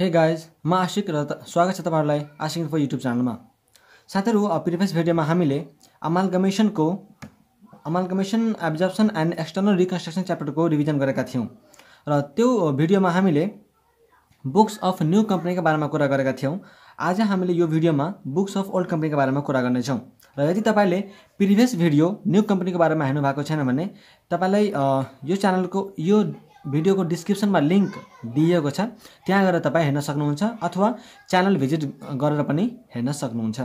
hey guys म आशिक र स्वागत छ तपाईँहरूलाई आशिक इन्फो युट्युब च्यानलमा साथीहरू प्रिभियस भिडियोमा हामीले अमाल अमाल amalgamation absorption and external reconstruction च्याप्टरको रिभिजन गरेका थियौँ र त्यो भिडियोमा हामीले बुक्स अफ न्यू कम्पनीको बारेमा कुरा गरेका थियौँ आज हामीले यो भिडियोमा बुक्स अफ ओल्ड कम्पनीको बारेमा कुरा गर्नेछौँ र यदि तपाईँले प्रिभियस भिडियो न्यू कम्पनीको बारेमा हेर्नु भएको छैन भने तपाईँलाई यो च्यानलको यो भिडियोको डिस्क्रिप्सनमा लिङ्क दिएको छ त्यहाँ गएर तपाईँ हेर्न सक्नुहुन्छ अथवा च्यानल भिजिट गरेर पनि हेर्न सक्नुहुन्छ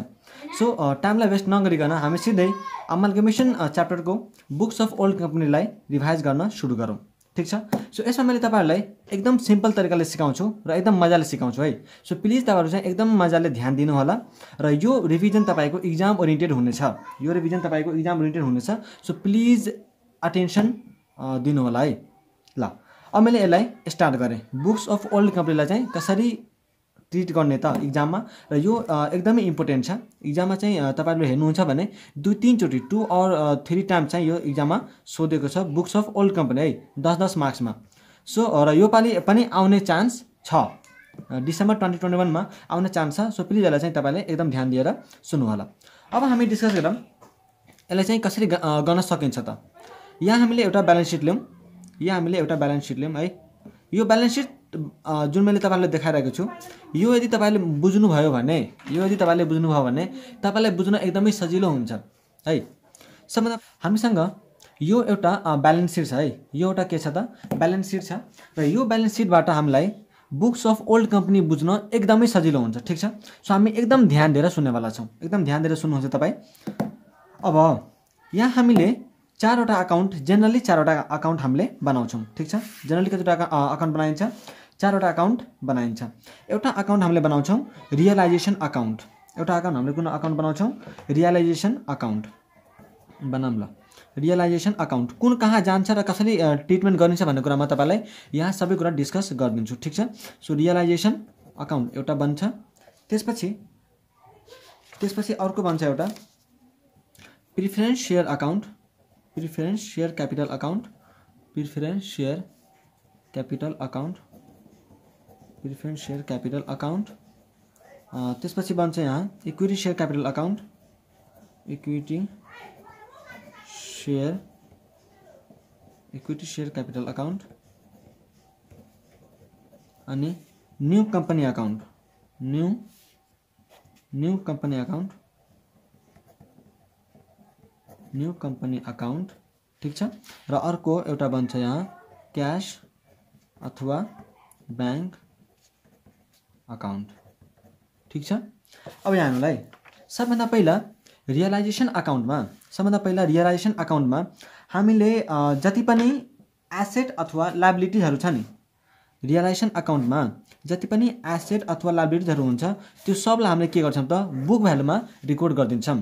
सो टाइमलाई वेस्ट नगरिकन हामी सिधै अमालगमेसन च्याप्टरको बुक्स अफ ओल्ड कम्पनीलाई रिभाइज गर्न सुरु गरौँ ठिक छ सो यसमा मैले तपाईँहरूलाई एकदम सिम्पल तरिकाले सिकाउँछु र एकदम मजाले सिकाउँछु है सो प्लिज तपाईँहरू चाहिँ एकदम मजाले ध्यान दिनुहोला र यो रिभिजन तपाईँको इक्जाम ओरिएन्टेड हुनेछ यो रिभिजन तपाईँको इक्जाम ओरिएन्टेड हुनेछ सो प्लिज अटेन्सन दिनुहोला है ल अब मैले यसलाई स्टार्ट गरेँ बुक्स अफ ओल्ड कम्पनीलाई चाहिँ कसरी ट्रिट गर्ने त इक्जाममा र यो एकदमै इम्पोर्टेन्ट छ इक्जाममा चाहिँ तपाईँहरूले हेर्नुहुन्छ भने दुई तिनचोटि टु अर थ्री टाइम चाहिँ यो इक्जाममा सोधेको छ बुक्स अफ ओल्ड कम्पनी है दस दस मार्क्समा सो र योपालि पनि आउने चान्स छ डिसेम्बर ट्वेन्टी ट्वेन्टी वानमा आउने चान्स छ सो प्लिज यसलाई चाहिँ तपाईँले एकदम ध्यान दिएर सुन्नु होला अब हामी डिस्कस गरौँ यसलाई चाहिँ कसरी गर्न सकिन्छ त यहाँ हामीले एउटा ब्यालेन्स सिट ल्याउँ यहाँ हामीले एउटा ब्यालेन्स सिट लियौँ है यो ब्यालेन्स सिट जुन मैले तपाईँलाई देखाइरहेको छु यो यदि तपाईँले बुझ्नुभयो भने यो यदि तपाईँले बुझ्नुभयो भने तपाईँलाई बुझ्न एकदमै सजिलो हुन्छ है सबभन्दा हामीसँग यो एउटा ब्यालेन्स सिट छ है यो एउटा के छ त ब्यालेन्स सिट छ र यो ब्यालेन्स सिटबाट हामीलाई बुक्स अफ ओल्ड कम्पनी बुझ्न एकदमै सजिलो हुन्छ ठिक छ सो हामी एकदम ध्यान दिएर सुन्नेवाला छौँ एकदम ध्यान दिएर सुन्नुहुन्छ तपाईँ अब यहाँ हामीले चारवटा अकाउन्ट जेनरली चारवटा अकाउन्ट हामीले बनाउँछौँ ठिक छ जेनरली कतिवटा अकाउन्ट बनाइन्छ चारवटा अकाउन्ट बनाइन्छ एउटा अकाउन्ट हामीले बनाउँछौँ रियलाइजेसन अकाउन्ट एउटा अकाउन्ट हामीले कुन अकाउन्ट बनाउँछौँ रियलाइजेसन अकाउन्ट बनाऊँ ल रियलाइजेसन अकाउन्ट कुन कहाँ जान्छ र कसरी ट्रिटमेन्ट गरिन्छ भन्ने कुरा म तपाईँलाई यहाँ सबै कुरा डिस्कस गरिदिन्छु ठिक छ सो रियलाइजेसन अकाउन्ट एउटा बन्छ त्यसपछि त्यसपछि अर्को बन्छ एउटा preference share account preference share capital account preference share capital account preference share capital account त्यसपछि बन्छ यहाँ equity share capital account equity share equity share capital account अनि new company account new new company account new company account ठिक छ र अर्को एउटा बन्छ यहाँ क्यास अथवा ब्याङ्क अकाउन्ट ठिक छ अब यहाँ हामीलाई सबभन्दा पहिला रियलाइजेसन अकाउन्टमा सबभन्दा पहिला रियलाइजेसन अकाउन्टमा हामीले जति पनि एसेट अथवा लाबिलिटीहरू छ नि रियलाइजेसन अकाउन्टमा जति पनि एसेट अथवा लाइब्रेरीहरू हुन्छ त्यो सबलाई हामीले के गर्छौँ त बुक भ्यालुमा रेकर्ड गरिदिन्छौँ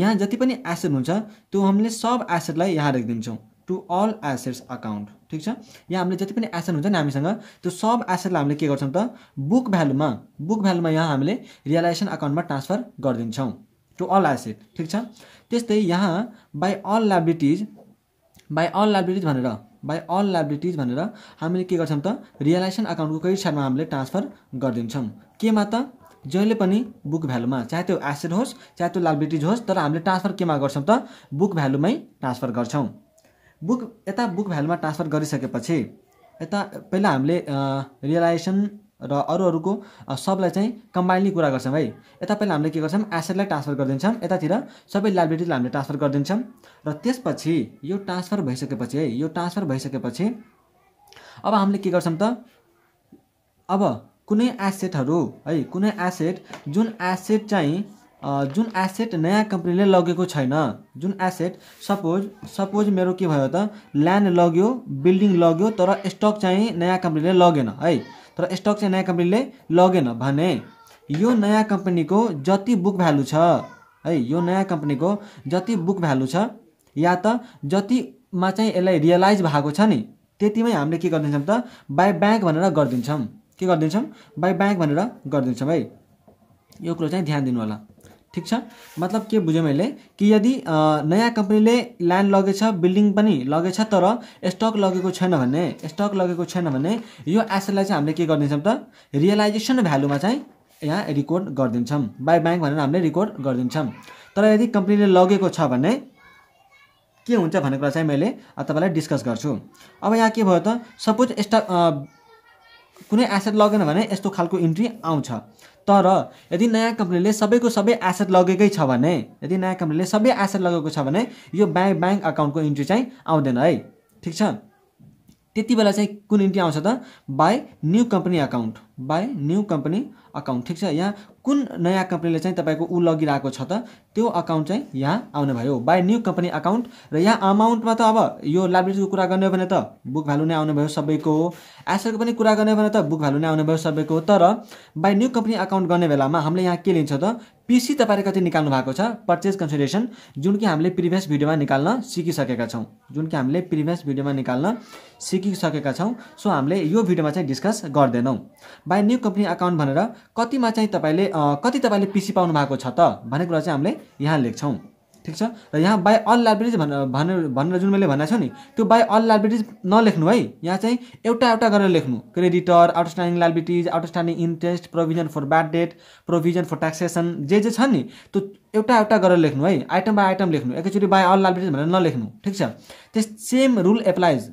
यहाँ जति पनि एसेट हुन्छ त्यो हामीले सब एसेटलाई यहाँ राखिदिन्छौँ टु अल एसेट्स अकाउन्ट ठिक छ यहाँ हामीले जति पनि एसेट हुन्छ नि हामीसँग त्यो सब एसेटलाई हामीले के गर्छौँ त बुक भ्यालुमा बुक भ्यालुमा यहाँ हामीले रियलाइजेसन अकाउन्टमा ट्रान्सफर गरिदिन्छौँ टु अल एसेट ठिक छ त्यस्तै यहाँ by all liabilities by all liabilities भनेर बाई अल लाइब्रेटिज भनेर हामीले के गर्छौँ त रियलाइजेसन अकाउन्टको क्रेडिट साइडमा हामीले ट्रान्सफर गरिदिन्छौँ केमा त जहिले पनि बुक भ्यालुमा चाहे त्यो एसेड होस् चाहे त्यो लाइब्रेटिज होस् तर हामीले ट्रान्सफर केमा गर्छौँ त बुक भ्यालुमै ट्रान्सफर गर्छौँ बुक यता बुक भ्यालुमा ट्रान्सफर गरिसकेपछि यता पहिला हामीले रियलाइजेसन र अरू अरूको सबलाई चाहिँ कम्बाइन्डली कुरा गर्छौँ है यता पहिला हामीले के गर्छौँ एसेटलाई ट्रान्सफर गरिदिन्छौँ यतातिर सबै लाइब्रेरीलाई हामीले ट्रान्सफर गरिदिन्छौँ र त्यसपछि यो ट्रान्सफर भइसकेपछि है यो ट्रान्सफर भइसकेपछि अब हामीले के गर्छौँ त अब कुनै एसेटहरू है कुनै एसेट जुन एसेट चाहिँ जुन एसेट नयाँ कम्पनीले लगेको छैन जुन एसेट सपोज सपोज मेरो के भयो त ल्यान्ड लग्यो बिल्डिङ लग्यो तर स्टक चाहिँ नयाँ कम्पनीले लगेन है तर स्टक चाहिँ नयाँ कम्पनीले लगेन भने यो नयाँ कम्पनीको जति बुक भ्यालु छ है यो नयाँ कम्पनीको जति बुक भ्यालु छ या त जतिमा चाहिँ यसलाई रियलाइज भएको छ नि त्यतिमै हामीले के गरिदिन्छौँ त बाई ब्याङ्क भनेर गरिदिन्छौँ के गरिदिन्छौँ बाई ब्याङ्क भनेर गरिदिन्छौँ है यो कुरो चाहिँ ध्यान दिनु होला ठिक छ मतलब के बुझेँ मैले कि यदि नयाँ कम्पनीले ल्यान्ड लगेछ बिल्डिङ पनि लगेछ तर स्टक लगेको छैन भने स्टक लगेको छैन भने यो एसेटलाई चाहिँ हामीले के गरिदिन्छौँ त रियलाइजेसन भ्यालुमा चाहिँ यहाँ रिकर्ड गरिदिन्छौँ बाई ब्याङ्क भनेर हामीले रिकर्ड गरिदिन्छौँ तर यदि कम्पनीले लगेको छ भने के हुन्छ भन्ने कुरा चाहिँ मैले तपाईँलाई डिस्कस गर्छु अब यहाँ के भयो त सपोज स्टक कुनै एसेट लगेन भने यस्तो खालको इन्ट्री आउँछ तर यदि नयाँ कम्पनीले सबैको सबै एसेट लगेकै छ भने यदि नयाँ कम्पनीले सबै एसेट लगेको छ भने यो ब्याङ्क ब्याङ्क अकाउन्टको इन्ट्री चाहिँ आउँदैन है ठिक छ त्यति बेला चाहिँ कुन इन्ट्री आउँछ त by new company account by new company account ठिक छ यहाँ कुन नयाँ कम्पनीले चाहिँ तपाईँको ऊ लगिरहेको छ त त्यो अकाउन्ट चाहिँ यहाँ आउने भयो बाई न्यू कम्पनी अकाउन्ट र यहाँ अमाउन्टमा त अब यो लाइब्रेरीको कुरा गर्ने हो भने त बुक भ्यालु नै आउने भयो सबैको हो एसरको पनि कुरा गर्ने हो भने त बुक भ्यालु नै आउने भयो सबैको हो तर बाई न्यू कम्पनी अकाउन्ट गर्ने बेलामा हामीले यहाँ के लिन्छ त पिसी तपाईँले कति निकाल्नु भएको छ पर्चेज कन्सिडरेसन जुन कि हामीले प्रिभियस भिडियोमा निकाल्न सिकिसकेका छौँ जुन कि हामीले प्रिभियस भिडियोमा निकाल्न सिकिसकेका छौँ सो हामीले यो भिडियोमा चाहिँ डिस्कस गर्दैनौँ बाई न्यू कम्पनी अकाउन्ट भनेर कतिमा चाहिँ तपाईँले कति तपाईँले पिसी पाउनु भएको छ त भन्ने कुरा चाहिँ हामीले यहाँ लेख्छौँ ठिक छ र यहाँ बाई अल लाइब्रेरिज भनेर भनेर जुन मैले भनेको छु नि त्यो बाई अल लाइब्रेरिज नलेख्नु है यहाँ चाहिँ एउटा एउटा गरेर लेख्नु creditor outstanding liabilities outstanding interest provision for bad debt provision for taxation जे जे छन् नि त्यो एउटा एउटा गरेर लेख्नु है आइटम बाई आइटम लेख्नु एकैचोटि बाई अल लाइब्रेरिज भनेर नलेख्नु ठिक छ त्यस सेम रुल एप्लाइज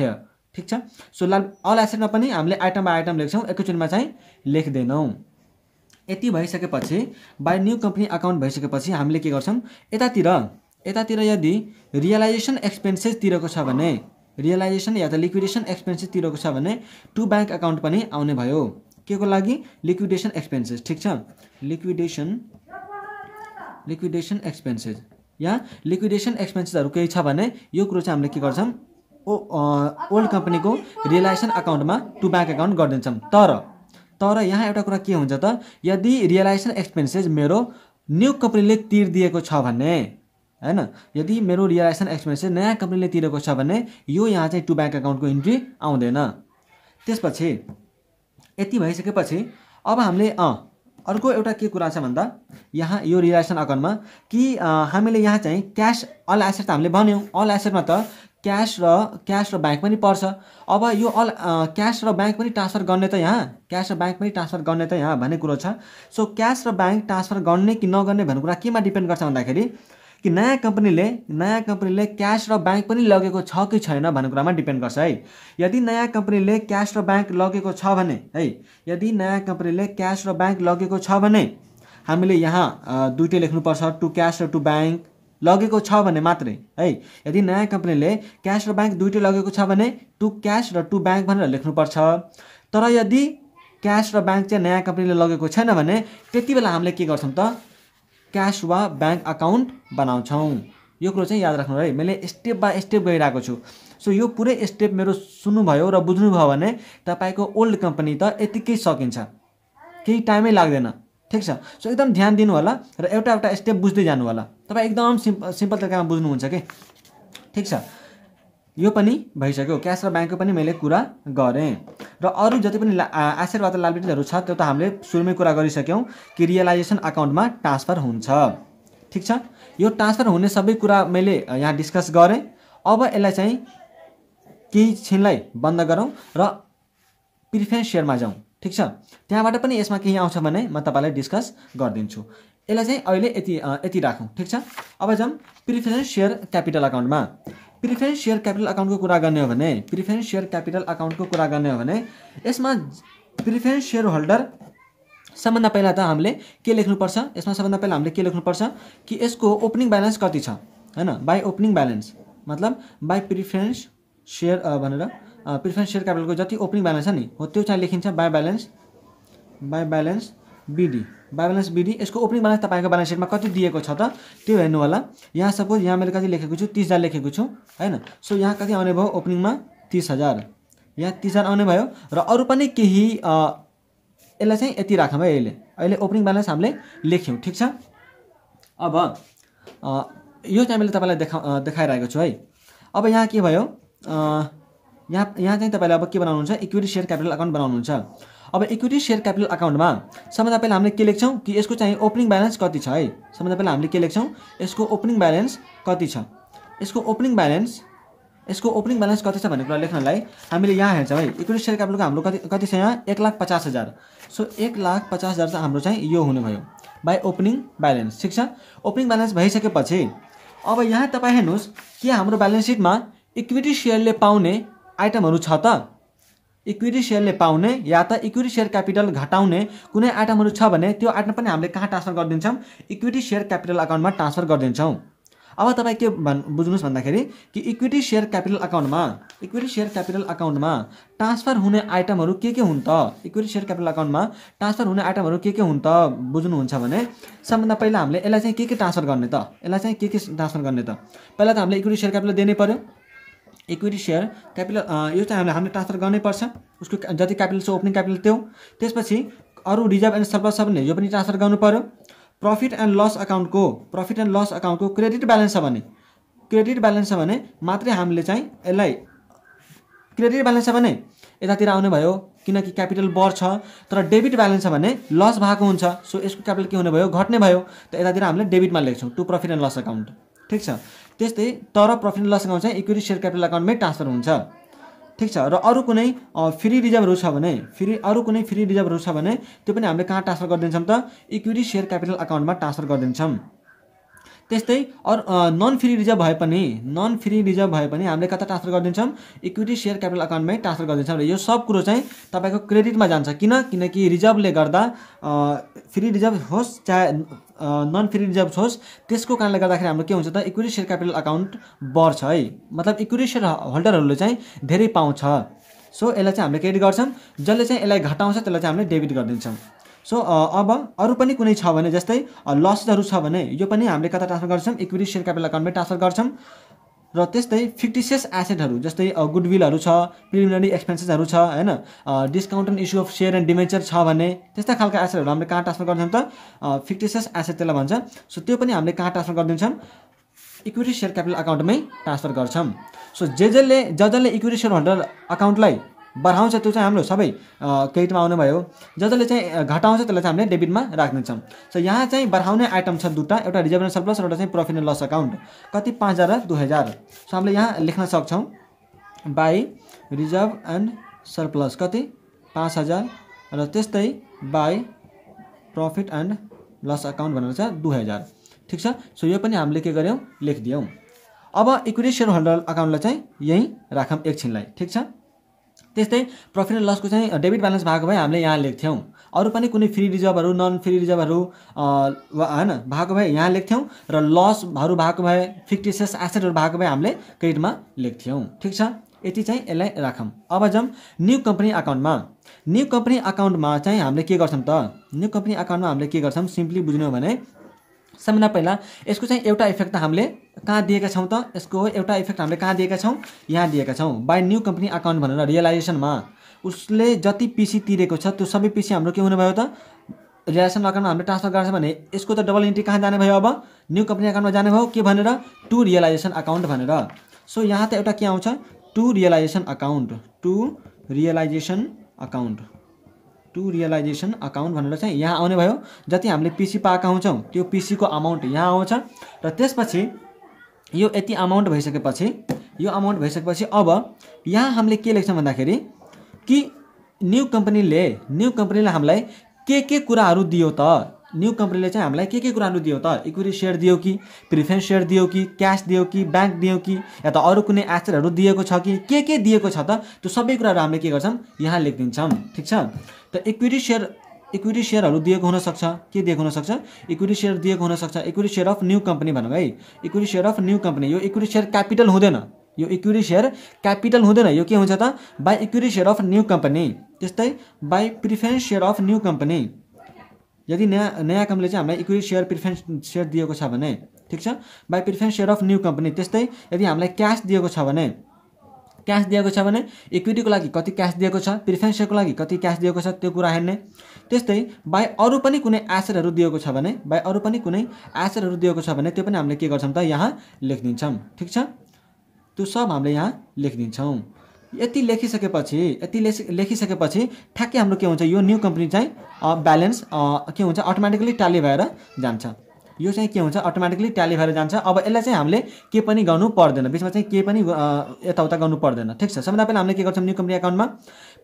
हेयर ठिक छ सो लाल अल एसेटमा पनि हामीले आइटम बाई आइटम लेख्छौँ एकैचोटिमा चाहिँ लेख्दैनौँ यति भइसकेपछि बाई न्यू कम्पनी अकाउन्ट भइसकेपछि हामीले के गर्छौँ यतातिर यतातिर यदि रियलाइजेसन तिरेको छ भने रियलाइजेसन या त लिक्विडेसन तिरेको छ भने टु ब्याङ्क एकाउन्ट पनि आउने भयो के को लागि लिक्विडेसन एक्सपेन्सेस ठिक छ लिक्विडेसन लिक्विडेसन एक्सपेन्सेस या लिक्विडेसन एक्सपेन्सेसहरू केही छ भने यो कुरो चाहिँ हामीले के गर्छौँ ओ ओल्ड कम्पनीको रियलाइजेसन अकाउन्टमा टु ब्याङ्क एकाउन्ट गरिदिन्छौँ तर तर यहाँ एउटा कुरा के हुन्छ त यदि रियलाइजेसन एक्सपेन्सेस मेरो न्यु कम्पनीले तिरिदिएको छ भने होइन यदि मेरो रियलाइजेसन एक्सपेन्सेस नयाँ कम्पनीले तिरेको छ भने यो यहाँ चाहिँ टु ब्याङ्क एकाउन्टको इन्ट्री आउँदैन त्यसपछि यति भइसकेपछि अब हामीले अँ अर्को एउटा के कुरा छ भन्दा यहाँ यो रिलेसन अकाउन्टमा कि हामीले यहाँ चाहिँ क्यास अल एसेट त हामीले भन्यौँ अल एसेटमा त क्यास र क्यास र ब्याङ्क पनि पर्छ अब यो अल क्यास र ब्याङ्क पनि ट्रान्सफर गर्ने त यहाँ क्यास र ब्याङ्क पनि ट्रान्सफर गर्ने त यहाँ भन्ने कुरो छ सो क्यास र ब्याङ्क ट्रान्सफर गर्ने कि नगर्ने भन्ने कुरा केमा डिपेन्ड गर्छ भन्दाखेरि कि नयाँ कम्पनीले नयाँ कम्पनीले क्यास र ब्याङ्क पनि लगेको छ कि छैन भन्ने कुरामा डिपेन्ड गर्छ है यदि नयाँ कम्पनीले क्यास र ब्याङ्क लगेको छ भने है यदि नयाँ कम्पनीले क्यास र ब्याङ्क लगेको छ भने हामीले यहाँ दुइटै लेख्नुपर्छ टु क्यास र टु ब्याङ्क लगेको छ भने मात्रै है यदि नयाँ कम्पनीले क्यास र ब्याङ्क दुइटै लगेको छ भने टु क्यास र टु ब्याङ्क भनेर लेख्नुपर्छ तर यदि क्यास र ब्याङ्क चाहिँ नयाँ कम्पनीले लगेको छैन भने त्यति बेला हामीले के गर्छौँ त क्यास वा ब्याङ्क अकाउन्ट बनाउँछौँ यो कुरो चाहिँ याद राख्नु है मैले स्टेप बाई स्टेप गइरहेको छु सो यो पुरै स्टेप मेरो सुन्नुभयो र बुझ्नुभयो भने तपाईँको ओल्ड कम्पनी त यतिकै सकिन्छ केही टाइमै लाग्दैन ठिक छ सो एकदम ध्यान दिनु होला र एउटा एउटा स्टेप बुझ्दै जानु होला तपाईँ एकदम सिम्प सिम्पल तरिकामा बुझ्नुहुन्छ कि ठिक छ यो पनि भइसक्यो क्यास र ब्याङ्कको पनि मैले कुरा गरेँ र अरू जति पनि आशीर्वाद र छ त्यो त हामीले सुरुमै कुरा गरिसक्यौँ कि रियलाइजेसन अकाउन्टमा ट्रान्सफर हुन्छ ठिक छ यो ट्रान्सफर हुने सबै कुरा मैले यहाँ डिस्कस गरेँ अब यसलाई चाहिँ केही छिनलाई बन्द गरौँ र प्रिफरेन्स सेयरमा जाउँ ठिक छ त्यहाँबाट पनि यसमा केही आउँछ भने म तपाईँलाई डिस्कस गरिदिन्छु यसलाई चाहिँ अहिले यति यति राखौँ ठिक छ अब जाउँ प्रिफरेन्स सेयर क्यापिटल अकाउन्टमा प्रिफरेन्स सेयर क्यापिटल अकाउन्टको कुरा गर्ने हो भने प्रिफरेन्स सेयर क्यापिटल अकाउन्टको कुरा गर्ने हो भने यसमा प्रिफरेन्स सेयर होल्डर सबभन्दा पहिला त हामीले के लेख्नुपर्छ यसमा सबभन्दा पहिला हामीले के लेख्नुपर्छ कि यसको ओपनिङ ब्यालेन्स कति छ होइन बाई ओपनिङ ब्यालेन्स मतलब बाई प्रिफरेन्स सेयर भनेर प्रिफरेन्स सेयर क्यापिटलको जति ओपनिङ ब्यालेन्स छ नि हो त्यो चाहिँ लेखिन्छ by balance by balance BD balance BD यसको ओपनिङ ब्यालेन्स तपाईँको ब्यालेन्स सिटमा कति दिएको छ त त्यो हेर्नु होला यहाँ सपोज यहाँ मैले कति लेखेको छु तिस हजार लेखेको छु होइन सो यहाँ कति आउने भयो ओपनिङमा तिस हजार यहाँ तिस हजार आउने भयो र अरू पनि केही यसलाई चाहिँ यति राखौँ है अहिले अहिले ओपनिङ ब्यालेन्स हामीले लेख्यौँ ठिक छ अब यो चाहिँ मैले तपाईँलाई देखा देखाइरहेको छु है अब यहाँ के भयो यहाँ यहाँ चाहिँ तपाईँले अब के बनाउनुहुन्छ इक्विटी सेयर क्यापिटल अकाउन्ट बनाउनुहुन्छ अब इक्विटी सेयर क्यापिटल अकाउन्टमा सबभन्दा पहिला हामीले के लेख्छौँ कि यसको चाहिँ ओपनिङ ब्यालेन्स कति छ है सबभन्दा पहिला हामीले के लेख्छौँ यसको ओपनिङ ब्यालेन्स कति छ यसको ओपनिङ ब्यालेन्स यसको ओपनिङ ब्यालेन्स कति छ भन्ने कुरा लेख्नलाई हामीले यहाँ हेर्छौँ है इक्विटी सेयर क्यापिटलको हाम्रो कति कति छ यहाँ एक लाख पचास हजार सो एक लाख पचास हजार चाहिँ हाम्रो चाहिँ यो हुनुभयो बाई ओपनिङ ब्यालेन्स ठिक छ ओपनिङ ब्यालेन्स भइसकेपछि अब यहाँ तपाईँ हेर्नुहोस् कि हाम्रो ब्यालेन्स सिटमा इक्विटी सेयरले पाउने आइटमहरू छ त इक्विटी सेयरले पाउने या त इक्विटी सेयर क्यापिटल घटाउने कुनै आइटमहरू छ भने त्यो आइटम पनि हामीले कहाँ ट्रान्सफर गरिदिन्छौँ इक्विटी सेयर क्यापिटल अकाउन्टमा ट्रान्सफर गरिदिन्छौँ अब तपाईँ के भन् बुझ्नुहोस् भन्दाखेरि कि इक्विटी सेयर क्यापिटल अकाउन्टमा इक्विटी सेयर क्यापिटल अकाउन्टमा ट्रान्सफर हुने आइटमहरू के के हुन् त इक्विटी सेयर क्यापिटल अकाउन्टमा ट्रान्सफर हुने आइटमहरू के के हुन् त बुझ्नुहुन्छ भने सबभन्दा पहिला हामीले यसलाई चाहिँ के के ट्रान्सफर गर्ने त यसलाई चाहिँ के के ट्रान्सफर गर्ने त पहिला त हामीले इक्विटी सेयर क्यापिटल दिनै पऱ्यो इक्विटी सेयर क्यापिटल यो चाहिँ हामीले हामीले ट्रान्सफर गर्नैपर्छ उसको जति क्यापिटल छ ओपनिङ क्यापिटल त्यो त्यसपछि अरू रिजर्भ एन्ड सरप्लस छ भने यो पनि ट्रान्सफर गर्नु पऱ्यो प्रफिट एन्ड लस अकाउन्टको प्रफिट एन्ड लस अकाउन्टको क्रेडिट ब्यालेन्स छ भने क्रेडिट ब्यालेन्स छ भने मात्रै हामीले चाहिँ यसलाई क्रेडिट ब्यालेन्स छ भने यतातिर आउने भयो किनकि क्यापिटल बढ्छ तर डेबिट ब्यालेन्स छ भने लस भएको हुन्छ सो यसको क्यापिटल के हुने भयो घट्ने भयो त यतातिर हामीले डेबिटमा लेख्छौँ to profit and loss account ठिक छ त्यस्तै तर प्रफिट लस एकाउन्ट चाहिँ इक्विटी सेयर क्यापिटल अकाउन्टमै ट्रान्सफर हुन्छ ठिक छ र अरू कुनै फ्री रिजर्भहरू छ भने फ्री अरू कुनै फ्री रिजर्भहरू छ भने त्यो पनि हामीले कहाँ ट्रान्सफर गरिदिन्छौँ त इक्विटी सेयर क्यापिटल अकाउन्टमा ट्रान्सफर गरिदिन्छौँ त्यस्तै अरू नन फ्री रिजर्भ भए पनि नन फ्री रिजर्भ भए पनि हामीले कता ट्रान्सफर गरिदिन्छौँ इक्विटी सेयर क्यापिटल अकाउन्टमै ट्रान्सफर गरिदिन्छौँ र यो सब कुरो चाहिँ तपाईँको क्रेडिटमा जान्छ किन किनकि रिजर्भले गर्दा फ्री रिजर्भ होस् चाहे नन फ्री रिजर्भ होस् त्यसको कारणले गर्दाखेरि हाम्रो के हुन्छ त इक्विटी सेयर क्यापिटल अकाउन्ट बढ्छ है मतलब इक्विटी सेयर होल्डरहरूले चाहिँ धेरै पाउँछ सो यसलाई चाहिँ हामीले क्रेडिट गर्छौँ जसले चाहिँ यसलाई घटाउँछ त्यसलाई चाहिँ हामीले डेबिट गरिदिन्छौँ सो uh, अब अरू पनि कुनै छ भने जस्तै लसेसहरू uh, छ भने यो पनि हामीले कता ट्रान्सफर गर्छौँ इक्विटी सेयर क्यापिटल अकाउन्टमै ट्रान्सफर गर्छौँ र त्यस्तै फिक्टिसियस एसेटहरू जस्तै गुडविलहरू uh, छ प्रिलिमिनरी एक्सपेन्सेसहरू छ होइन discount and issue of share and debenture छ भने त्यस्ता खालका एसेटहरू हामीले कहाँ ट्रान्सफर गर्छौँ त फिक्टिसियस एसेट त्यसलाई भन्छ सो त्यो पनि हामीले कहाँ ट्रान्सफर गरिदिन्छौँ इक्विटी सेयर क्यापिटल अकाउन्टमै ट्रान्सफर गर्छौँ सो जे जसले जसले इक्विटी सेयर होल्डर अकाउन्टलाई बढाउँछ त्यो चाहिँ हाम्रो सबै क्रेडिटमा आउनुभयो जसले चाहिँ घटाउँछ त्यसलाई चाहिँ हामीले डेबिटमा राख्नेछौँ सो यहाँ चाहिँ बढाउने आइटम छ दुटा एउटा रिजर्भ एन्ड सरप्लस एउटा चाहिँ प्रफिट एन्ड लस अकाउन्ट कति पाँच हजार र दुई हजार सो हामीले यहाँ लेख्न सक्छौँ बाई रिजर्भ एन्ड सरप्लस कति पाँच हजार र त्यस्तै by profit and loss account भनेर छ दुई हजार ठिक छ सो यो पनि हामीले के गऱ्यौँ लेखिदियौँ अब इक्विटी सेयर होल्डर अकाउन्टलाई चाहिँ यहीँ राखौँ एकछिनलाई ठिक छ त्यस्तै प्रफिट एन्ड लसको चाहिँ डेबिट ब्यालेन्स भएको भए हामीले यहाँ लेख्थ्यौँ अरू पनि कुनै फ्री रिजर्भहरू नन फ्री रिजर्भहरू होइन भएको भए यहाँ लेख्थ्यौँ र लसहरू भएको भए फिक्टिसियस एसेटहरू भएको भए हामीले क्रेडिटमा लेख्थ्यौँ ठिक छ यति चाहिँ यसलाई राखौँ अब जाउँ न्यु कम्पनी अकाउन्टमा न्यु कम्पनी अकाउन्टमा चाहिँ हामीले के गर्छौँ त न्यु कम्पनी अकाउन्टमा हामीले के गर्छौँ सिम्पली बुझ्नु भने सबभन्दा पहिला यसको चाहिँ एउटा इफेक्ट त हामीले कहाँ दिएका छौँ त यसको एउटा इफेक्ट हामीले कहाँ दिएका छौँ यहाँ दिएका छौँ बाई न्यू कम्पनी अकाउन्ट भनेर रियलाइजेसनमा उसले जति पिसी तिरेको छ त्यो सबै पिसी हाम्रो के हुनुभयो त रिलेसन अकाउन्टमा हामीले ट्रान्सफर गर्छ भने यसको त डबल इन्ट्री कहाँ जाने भयो अब न्यू कम्पनी अकाउन्टमा जाने भयो के भनेर टु रियलाइजेसन अकाउन्ट भनेर सो यहाँ त एउटा के आउँछ to realisation account to realisation account to realisation account भनेर चाहिँ यहाँ आउने भयो जति हामीले पिसी पाएका हुन्छौँ त्यो पिसीको अमाउन्ट यहाँ आउँछ र त्यसपछि यो यति अमाउन्ट भइसकेपछि यो अमाउन्ट भइसकेपछि अब यहाँ हामीले के लेख्छौँ भन्दाखेरि कि न्यु कम्पनीले न्यु कम्पनीले हामीलाई के के कुराहरू दियो त न्यू कम्पनीले चाहिँ हामीलाई के के कुराहरू दियो त इक्विटी सेयर दियो कि प्रिफरेन्स सेयर दियो कि क्यास दियो कि ब्याङ्क दियो कि या त अरू कुनै एसेटहरू दिएको छ कि के के दिएको छ त त्यो सबै कुराहरू हामीले के गर्छौँ यहाँ लेखिदिन्छौँ ठिक छ त इक्विटी सेयर इक्विटी सेयरहरू दिएको हुनसक्छ के दिएको हुनसक्छ इक्विटी सेयर दिएको हुनसक्छ equity share of new company भनौँ है equity share of new company यो इक्विटी सेयर क्यापिटल हुँदैन यो इक्विटी सेयर क्यापिटल हुँदैन यो के हुन्छ त by equity share of new company त्यस्तै by preference share of new company यदि नयाँ नयाँ कम्पनीले चाहिँ हामीलाई इक्विटी सेयर प्रिफरेन्स सेयर दिएको छ भने ठिक छ by preference share of new company त्यस्तै यदि हामीलाई क्यास दिएको छ भने क्यास दिएको छ भने इक्विटीको लागि कति क्यास दिएको छ प्रिफरेन्स सेयरको लागि कति क्यास दिएको छ त्यो कुरा हेर्ने त्यस्तै बाई अरू पनि कुनै एसेटहरू दिएको छ भने बाई अरू पनि कुनै एसेटहरू दिएको छ भने त्यो पनि हामीले के गर्छौँ त यहाँ लेखिदिन्छौँ ठिक छ त्यो सब हामीले यहाँ लेखिदिन्छौँ यति लेखिसकेपछि यति लेखिसकेपछि ठ्याक्कै हाम्रो के हुन्छ यो न्यू कम्पनी चाहिँ ब्यालेन्स के हुन्छ अटोमेटिकली टाली भएर जान्छ यो चाहिँ के हुन्छ अटोमेटिकली ट्याली भएर जान्छ अब यसलाई चाहिँ हामीले के पनि गर्नु पर्दैन बिचमा चाहिँ के पनि यताउता गर्नु पर्दैन ठिक छ सबभन्दा पहिला हामीले के गर्छौँ न्यू कम्पनी एकाउन्टमा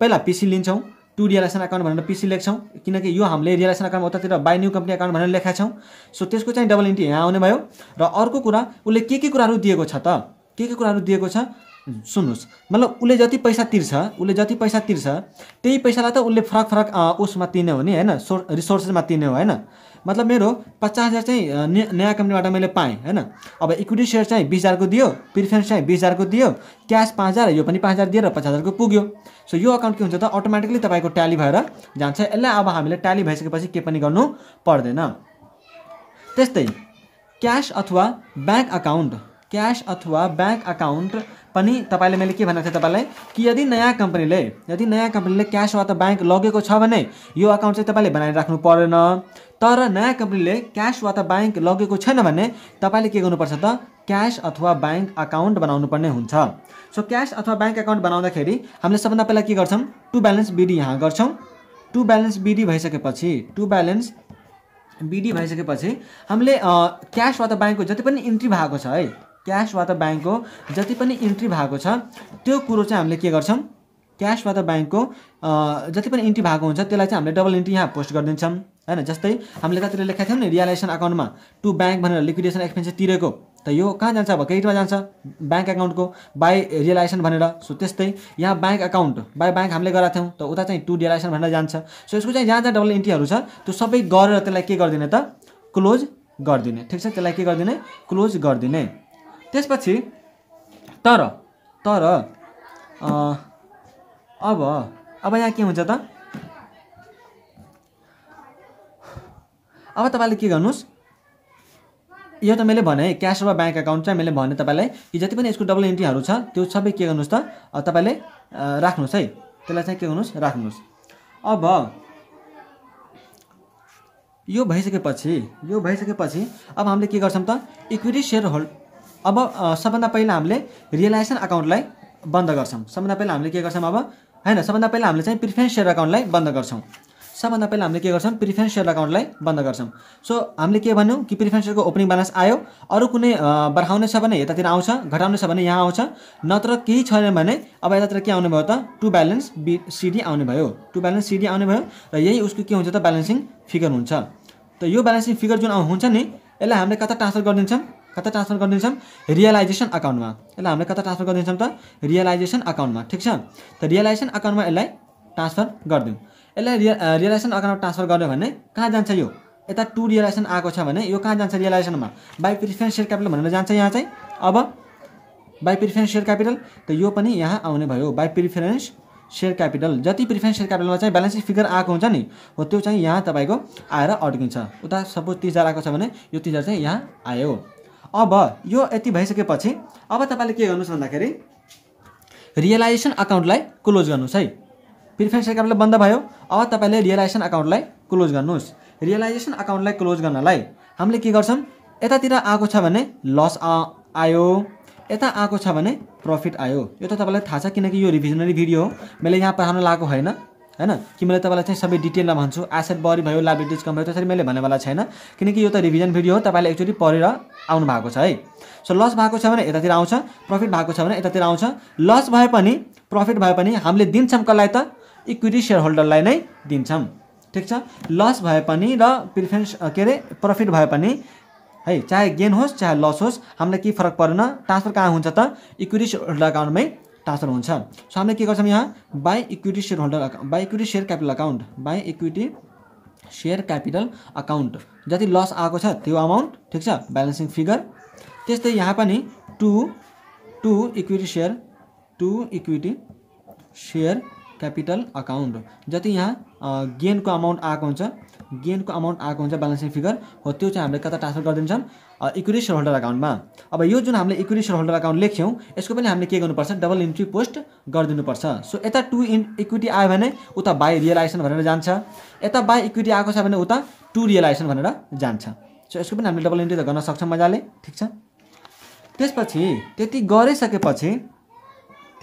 पहिला पिसी लिन्छौँ टु रियलाइसन एकाउन्ट भनेर पिसी लेख्छौँ किनकि यो हामीले रियलाइसन एकाउन्ट उतातिर बाई न्यू कम्पनी एकाउन्ट भनेर लेखाएको छौँ सो त्यसको चाहिँ डबल इन्टी यहाँ आउने भयो र अर्को कुरा उसले के के कुराहरू दिएको छ त के के कुराहरू दिएको छ सुन्नुहोस् मतलब उसले जति पैसा तिर्छ उसले जति पैसा तिर्छ त्यही पैसालाई त उसले फरक फरक उसमा तिर्ने हो नि होइन सो रिसोर्सेसमा तिर्ने हो होइन मतलब मेरो पचास हजार चाहिँ नयाँ कम्पनीबाट मैले पाएँ होइन अब इक्विटी सेयर चाहिँ बिस हजारको दियो प्रिफरेन्स चाहिँ बिस हजारको दियो क्यास पाँच हजार यो पनि पाँच हजार दिएर पचास हजारको पुग्यो सो यो अकाउन्ट के हुन्छ त अटोमेटिकली तपाईँको ट्याली भएर जान्छ यसलाई अब हामीले ट्याली भइसकेपछि के पनि गर्नु पर्दैन त्यस्तै क्यास अथवा ब्याङ्क अकाउन्ट क्यास अथवा ब्याङ्क अकाउन्ट पनि तपाईँले मैले के भनेको थिएँ तपाईँलाई कि यदि नयाँ कम्पनीले यदि नयाँ कम्पनीले क्यास वा त ब्याङ्क लगेको छ भने यो अकाउन्ट चाहिँ तपाईँले राख्नु परेन तर नयाँ कम्पनीले क्यास वा त ब्याङ्क लगेको छैन भने तपाईँले के गर्नुपर्छ त क्यास अथवा ब्याङ्क अकाउन्ट बनाउनु पर्ने हुन्छ सो क्यास अथवा ब्याङ्क अकाउन्ट बनाउँदाखेरि हामीले सबभन्दा पहिला के गर्छौँ टु ब्यालेन्स बिडी यहाँ गर्छौँ टु ब्यालेन्स बिडी भइसकेपछि टु ब्यालेन्स बिडी भइसकेपछि हामीले क्यास वा त ब्याङ्कको जति पनि इन्ट्री भएको छ है क्यास वा त ब्याङ्कको जति पनि इन्ट्री भएको छ त्यो कुरो चाहिँ हामीले के गर्छौँ क्यास वा त ब्याङ्कको जति पनि इन्ट्री भएको हुन्छ त्यसलाई चाहिँ हामीले डबल इन्ट्री यहाँ पोस्ट गरिदिन्छौँ होइन जस्तै हामीले कतिले लेखेको थियौँ नि रियालाइजेसन एकाउन्टमा टु ब्याङ्क भनेर लिक्विडेसन एक्सपेन्सेस तिरेको त यो कहाँ जान्छ अब क्रेडिटमा जान्छ ब्याङ्क एकाउन्टको बाई रियलाइजेसन भनेर सो त्यस्तै यहाँ ब्याङ्क एकाउन्ट बाई ब्याङ्क हामीले गराएको थियौँ त उता चाहिँ टु रियलाइजेसन भनेर जान्छ सो यसको चाहिँ जहाँ जहाँ डबल इन्ट्रीहरू छ त्यो सबै गरेर त्यसलाई के गरिदिने त क्लोज गरिदिने ठिक छ त्यसलाई के गरिदिने क्लोज गरिदिने त्यसपछि तर तर अब अब यहाँ के हुन्छ त अब तपाईँले के गर्नुहोस् यो त मैले भने क्यास र ब्याङ्क एकाउन्ट चाहिँ मैले भने तपाईँलाई कि जति पनि यसको डबल इन्ट्रीहरू छ त्यो सबै के गर्नुहोस् त तपाईँले राख्नुहोस् है त्यसलाई चाहिँ के गर्नुहोस् राख्नुहोस् अब यो भइसकेपछि यो भइसकेपछि अब हामीले के गर्छौँ त इक्विटी सेयर होल्ड अब सबभन्दा पहिला हामीले रियलाइजेसन अकाउन्टलाई बन्द गर्छौँ सबभन्दा पहिला हामीले के गर्छौँ अब होइन सबभन्दा पहिला हामीले चाहिँ प्रिफरेन्स सेयर अकाउन्टलाई बन्द गर्छौँ सबभन्दा पहिला हामीले के गर्छौँ प्रिफरेन्स सेयर अकाउन्टलाई बन्द गर्छौँ सो हामीले के भन्यौँ कि प्रिफरेन्स सेयरको ओपनिङ ब्यालेन्स आयो अरू कुनै बढाउने छ भने यतातिर आउँछ घटाउने छ भने यहाँ आउँछ नत्र केही छैन भने अब यतातिर के आउने भयो त टु ब्यालेन्स बी सिडी आउने भयो टु ब्यालेन्स सिडी आउने भयो र यही उसको के हुन्छ त ब्यालेन्सिङ फिगर हुन्छ त यो ब्यालेन्सिङ फिगर जुन हुन्छ नि यसलाई हामीले कता ट्रान्सफर गरिदिन्छौँ कता ट्रान्सफर गरिदिन्छौँ रियलाइजेसन अकाउन्टमा यसलाई हामीले कता ट्रान्सफर गरिदिन्छौँ त रियलाइजेसन अकाउन्टमा ठिक छ त रियलाइजेसन अकाउन्टमा यसलाई ट्रान्सफर गरिदिउँ यसलाई रिय रियलाइजेसन अकाउन्टमा ट्रान्सफर गर्यो भने कहाँ जान्छ यो यता टु रियलाइजेसन आएको छ भने यो कहाँ जान्छ रियलाइजेसनमा बाई प्रिफरेन्स सेयर क्यापिटल भनेर जान्छ यहाँ चाहिँ अब बाई प्रिफरेन्स सेयर क्यापिटल त यो पनि यहाँ आउने भयो बाई प्रिफरेन्स सेयर क्यापिटल जति प्रिफरेन्स सेयर क्यापिटलमा चाहिँ ब्यालेन्स फिगर आएको हुन्छ नि हो त्यो चाहिँ यहाँ तपाईँको आएर अड्किन्छ उता सपोज तिस हजार आएको छ भने यो तिस हजार चाहिँ यहाँ आयो अब यो यति भइसकेपछि अब तपाईँले के गर्नुहोस् भन्दाखेरि रियलाइजेसन अकाउन्टलाई क्लोज गर्नुहोस् है प्रिफरेन्स एकाउन्टलाई बन्द भयो अब तपाईँले रियलाइजेसन अकाउन्टलाई क्लोज गर्नुहोस् रियलाइजेसन अकाउन्टलाई क्लोज गर्नलाई हामीले के गर्छौँ यतातिर आएको छ भने लस आयो यता आएको छ भने प्रफिट आयो यो त तपाईँलाई थाहा छ किनकि यो रिभिजनरी भिडियो हो मैले यहाँ पढाउन लगाएको होइन होइन कि मैले तपाईँलाई चाहिँ सबै डिटेलमा भन्छु एसेट बढी भयो लाइब्रेटिज कम भयो त्यसरी मैले भन्नेवाला छैन किनकि यो त रिभिजन भिडियो हो तपाईँले एकचोटि पढेर आउनु भएको छ है सो लस भएको छ भने यतातिर आउँछ प्रफिट भएको छ भने यतातिर आउँछ लस भए पनि प्रफिट भए पनि हामीले दिन्छौँ कसलाई त इक्विटी सेयर होल्डरलाई नै दिन्छौँ ठिक छ लस भए पनि र प्रिफरेन्स के अरे प्रफिट भए पनि है चाहे गेन होस् चाहे लस होस् हामीलाई केही फरक परेन ट्रान्सफर कहाँ हुन्छ त इक्विटी सेयर होल्डर एकाउन्टमै ट्रान्सफर हुन्छ सो हामीले के गर्छौँ यहाँ by equity shareholder by equity share capital account by equity share capital account जति लस आएको छ त्यो अमाउन्ट ठिक छ ब्यालेन्सिङ फिगर त्यस्तै यहाँ पनि to to equity share to equity share capital account जति यहाँ गेनको अमाउन्ट आएको हुन्छ गेनको अमाउन्ट आएको हुन्छ ब्यालेन्सिङ फिगर हो त्यो चाहिँ हामीले कता ट्रान्सफर गरिदिन्छौँ इक्विटी सेयर होल्डर अकाउन्टमा अब यो जुन हामीले इक्विटी सेयर होल्डर अकाउन्ट लेख्यौँ यसको पनि हामीले के गर्नुपर्छ डबल इन्ट्री पोस्ट गरिदिनुपर्छ सो यता टु इन इक्विटी आयो भने उता बाई रियलाइजेसन भनेर जान्छ यता बाई इक्विटी आएको छ भने उता टु रियलाइजेसन भनेर जान्छ सो यसको पनि हामीले डबल इन्ट्री त गर्न सक्छौँ मजाले ठिक छ त्यसपछि त्यति गरिसकेपछि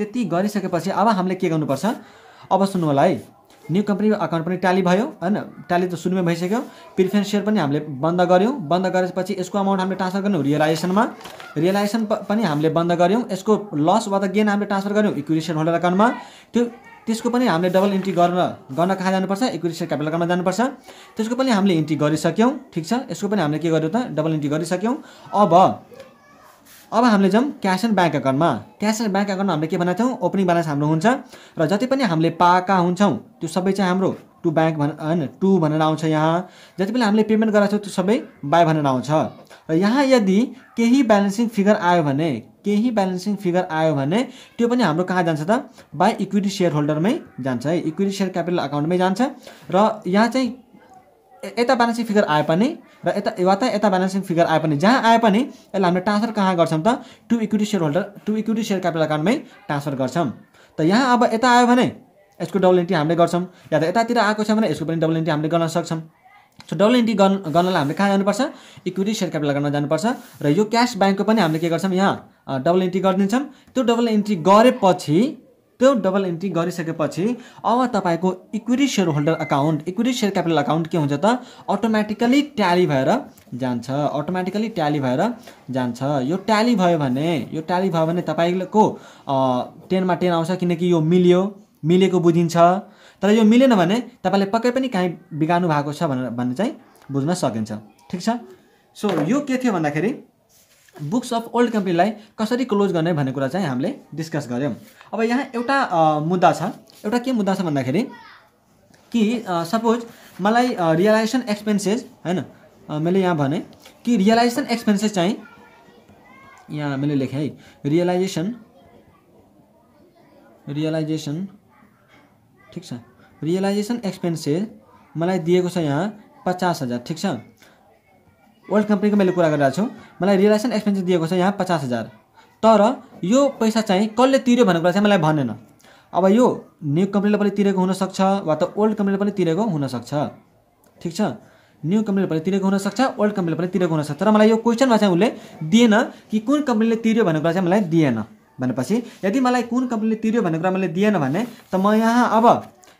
त्यति गरिसकेपछि अब हामीले के गर्नुपर्छ अब सुन्नु होला है न्यु कम्पनीको अकाउन्ट पनि टाली भयो होइन टाली त सुरुमै भइसक्यो प्रिफरेन्स सेयर पनि हामीले बन्द गऱ्यौँ बन्द गरेपछि यसको अमाउन्ट हामीले ट्रान्सफर गर्यौँ रियलाइजेसनमा रियलाइजेसन पनि हामीले बन्द गऱ्यौँ यसको लस वा त गेन हामीले ट्रान्सफर गऱ्यौँ इक्विटी सेयर होल्डर अकाउन्टमा त्यो त्यसको पनि हामीले डबल इन्ट्री गर्न गर्न कहाँ जानुपर्छ इक्विटी सेयर क्यापिटल अकाउन्टमा जानुपर्छ त्यसको पनि हामीले इन्ट्री गरिसक्यौँ ठिक छ यसको पनि हामीले के गर्यौँ त डबल इन्ट्री गरिसक्यौँ अब अब हामीले जाउँ क्यास एन्ड ब्याङ्क एकाउन्टमा क्यास एन्ड ब्याङ्क एकाउन्टमा हामीले के भनेको थियौँ ओपनिङ ब्यालेन्स हाम्रो हुन्छ र जति पनि हामीले पाएका हुन्छौँ त्यो सबै चाहिँ हाम्रो टु ब्याङ्क भने होइन टु भनेर आउँछ यहाँ जति पनि हामीले पेमेन्ट गराएको छौँ त्यो सबै बाई भनेर आउँछ र यहाँ यदि केही ब्यालेन्सिङ फिगर आयो भने केही ब्यालेन्सिङ फिगर आयो भने त्यो पनि हाम्रो कहाँ जान्छ त बाई इक्विटी सेयर होल्डरमै जान्छ है इक्विटी सेयर क्यापिटल एकाउन्टमै जान्छ र यहाँ चाहिँ यता ब्यालेन्सिङ फिगर आए पनि र यता वा त यता ब्यालेन्सिङ फिगर आए पनि जहाँ आए पनि यसलाई हामीले ट्रान्सफर कहाँ गर्छौँ त to equity shareholder to equity share capital एकाउन्टमै ट्रान्सफर गर्छौँ त यहाँ अब यता आयो भने यसको डबल इन्ट्री हामीले गर्छौँ या त यतातिर आएको छ भने यसको पनि डबल इन्ट्री हामीले गर्न सक्छौँ सो डबल एन्ट्री गर्न गर्नलाई हामीले कहाँ जानुपर्छ इक्विटी सेयर क्यापिटल गर्न जानुपर्छ र यो क्यास ब्याङ्कको पनि हामीले के गर्छौँ यहाँ डबल इन्ट्री गरिदिन्छौँ त्यो डबल इन्ट्री गरेपछि त्यो डबल इन्ट्री गरिसकेपछि अब तपाईँको equity shareholder account equity share capital account के हुन्छ त अटोमेटिकली ट्याली भएर जान्छ अटोमेटिकली ट्याली भएर जान्छ यो ट्याली भयो भने यो ट्याली भयो भने तपाईँको टेनमा टेन आउँछ किनकि यो मिल्यो मिलेको बुझिन्छ तर यो मिलेन भने तपाईँले पक्कै पनि काहीँ बिगार्नु भएको छ भनेर भन्ने चाहिँ बुझ्न सकिन्छ ठिक छ सो यो के थियो भन्दाखेरि बुक्स अफ ओल्ड कम्पनीलाई कसरी क्लोज गर्ने भन्ने कुरा चाहिँ हामीले डिस्कस गऱ्यौँ अब यहाँ एउटा मुद्दा छ एउटा के मुद्दा छ भन्दाखेरि कि सपोज मलाई रियलाइजेसन एक्सपेन्सेस होइन मैले यहाँ भने कि रियलाइजेसन एक्सपेन्सेस चाहिँ यहाँ मैले लेखेँ है रियलाइजेसन रियलाइजेसन ठिक छ रियलाइजेसन एक्सपेन्सेस मलाई दिएको छ यहाँ पचास हजार ठिक छ ओल्ड कम्पनीको मैले कुरा गरिरहेको छु मलाई रिलायन्स एक्सपेन्सेस दिएको छ यहाँ पचास हजार तर यो पैसा चाहिँ कसले तिर्यो भन्ने कुरा चाहिँ मलाई भनेन अब यो न्यू कम्पनीले पनि तिरेको हुनसक्छ वा त ओल्ड कम्पनीले पनि तिरेको हुनसक्छ ठिक छ न्यू कम्पनीले पनि तिरेको हुनसक्छ ओल्ड कम्पनीले पनि तिरेको हुनसक्छ तर मलाई यो क्वेसनमा चाहिँ उसले दिएन कि कुन कम्पनीले तिर्यो भन्ने कुरा चाहिँ मलाई दिएन भनेपछि यदि मलाई कुन कम्पनीले तिर्यो भन्ने कुरा मैले दिएन भने त म यहाँ अब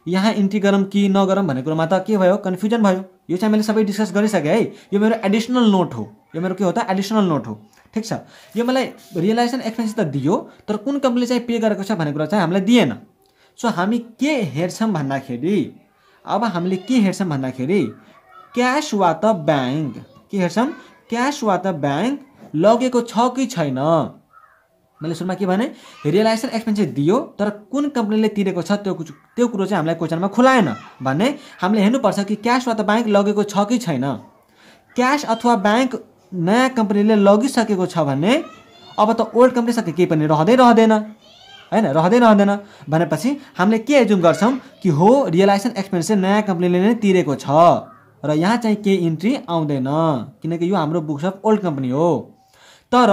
यहाँ इन्ट्री गरौँ कि नगरौँ भन्ने कुरोमा त के भयो कन्फ्युजन भयो यो चाहिँ मैले सबै डिस्कस गरिसकेँ है यो मेरो एडिसनल नोट हो यो मेरो के हो त एडिसनल नोट हो ठिक छ यो मलाई रियलाइजेसन एक्सपेन्स त दियो तर कुन कम्पनीले चाहिँ पे गरेको छ भन्ने कुरा चाहिँ हामीलाई दिएन सो हामी के हेर्छौँ भन्दाखेरि अब हामीले के हेर्छौँ भन्दाखेरि क्यास वा त ब्याङ्क के हेर्छौँ क्यास वा त ब्याङ्क लगेको छ कि छैन मैले सुरुमा के भने रियलाइजेसन एक्सपेन्सेस दियो तर कुन कम्पनीले तिरेको छ त्यो त्यो कुरो चाहिँ हामीलाई क्वेसनमा खुलाएन भने हामीले हेर्नुपर्छ कि क्यास वा त ब्याङ्क लगेको छ कि छैन क्यास अथवा ब्याङ्क नयाँ कम्पनीले लगिसकेको छ भने अब त ओल्ड कम्पनीसँग केही पनि रहँदै रहँदैन होइन रहँदै रहँदैन भनेपछि हामीले के एजुम गर्छौँ कि हो रियलाइजेसन चाहिँ नयाँ कम्पनीले नै तिरेको छ र यहाँ चाहिँ केही इन्ट्री आउँदैन किनकि यो हाम्रो बुक्स अफ ओल्ड कम्पनी हो तर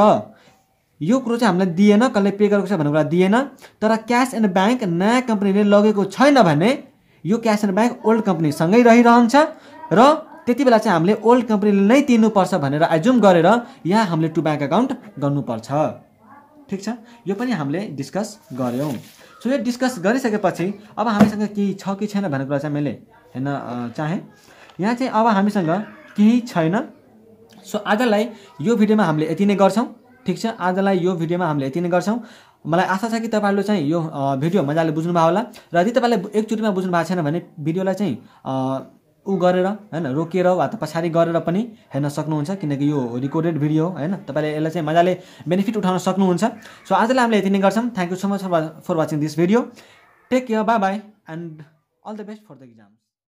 यो कुरो चाहिँ हामीलाई दिएन कसले पे गरेको छ भन्ने कुरा दिएन तर क्यास एन्ड ब्याङ्क नयाँ कम्पनीले लगेको छैन भने यो क्यास एन्ड ब्याङ्क ओल्ड कम्पनीसँगै रहिरहन्छ र त्यति बेला चाहिँ हामीले ओल्ड कम्पनीले नै तिर्नुपर्छ भनेर एज्युम गरेर यहाँ हामीले टु ब्याङ्क एकाउन्ट गर्नुपर्छ ठिक छ यो पनि हामीले डिस्कस गऱ्यौँ सो यो डिस्कस गरिसकेपछि अब हामीसँग केही छ कि छैन भन्ने कुरा चाहिँ मैले हेर्न चाहेँ यहाँ चाहिँ अब हामीसँग केही छैन सो आजलाई यो भिडियोमा हामीले यति नै गर्छौँ ठिक छ आजलाई यो भिडियोमा हामीले यति नै गर्छौँ मलाई आशा छ कि तपाईँहरूले चाहिँ यो भिडियो मजाले बुझ्नुभयो होला र यदि तपाईँले एकचोटिमा बुझ्नु भएको छैन भने भिडियोलाई चाहिँ ऊ गरेर होइन रोकेर वा त पछाडि गरेर पनि हेर्न सक्नुहुन्छ किनकि यो रिकोर्डेड भिडियो हो होइन तपाईँले यसलाई चाहिँ मजाले बेनिफिट उठाउन सक्नुहुन्छ सो आजलाई हामीले यति नै गर्छौँ thank you so much for watching this video take care bye bye and all the best for the exam